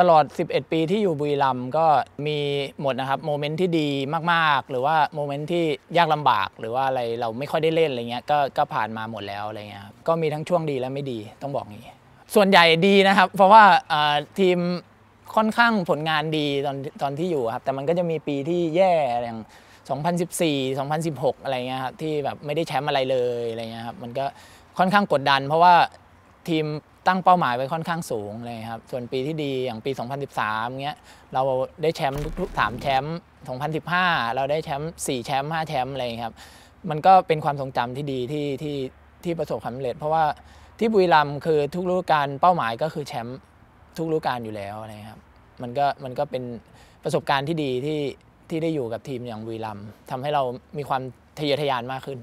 ตลอด 11 ปีที่อยู่บุรีรัมย์ก็มีหมดนะครับโมเมนต์ที่ดีมากๆ หรือว่าโมเมนต์ที่ยากลำบากหรือว่าอะไรเราไม่ค่อยได้เล่นอะไรเงี้ยก็ก็ผ่านมาหมดแล้วอะไรเงี้ยก็มีทั้งช่วงดีและไม่ดีต้องบอกงี้ ส่วนใหญ่ดีนะครับ เพราะว่าทีมค่อนข้างผลงานดีตอนตอนที่อยู่ครับ แต่มันก็จะมีปีที่แย่ออย่าง2014 2016อะไรเงี้ยครับที่แบบไม่ได้แชมป์อะไรเลยอะไรเงี้ยครับมันก็ค่อนข้างกดดัน เพราะว่าทีมตั้งเป้าหมายไว้ค่อนข้างสูงเลยครับ ส่วนปีที่ดีอย่างปี 2013 เงี้ย เราได้แชมป์ทุกสามแชมป์ 2015 เราได้แชมป์4แชมป์5แชมป์อะไรครับ มันก็เป็นความทรงจำที่ดีที่ที่ที่ประสบความสำเร็จ เพราะว่าที่บุรีรัมย์คือทุกฤดูกาลเป้าหมายก็คือแชมป์ทุกฤดูกาลอยู่แล้วนะครับ มันก็มันก็เป็นประสบการณ์ที่ดีที่ที่ได้อยู่กับทีมอย่างบุรีรัมย์ทำให้เรามีความทะเยอทะยานมากขึ้น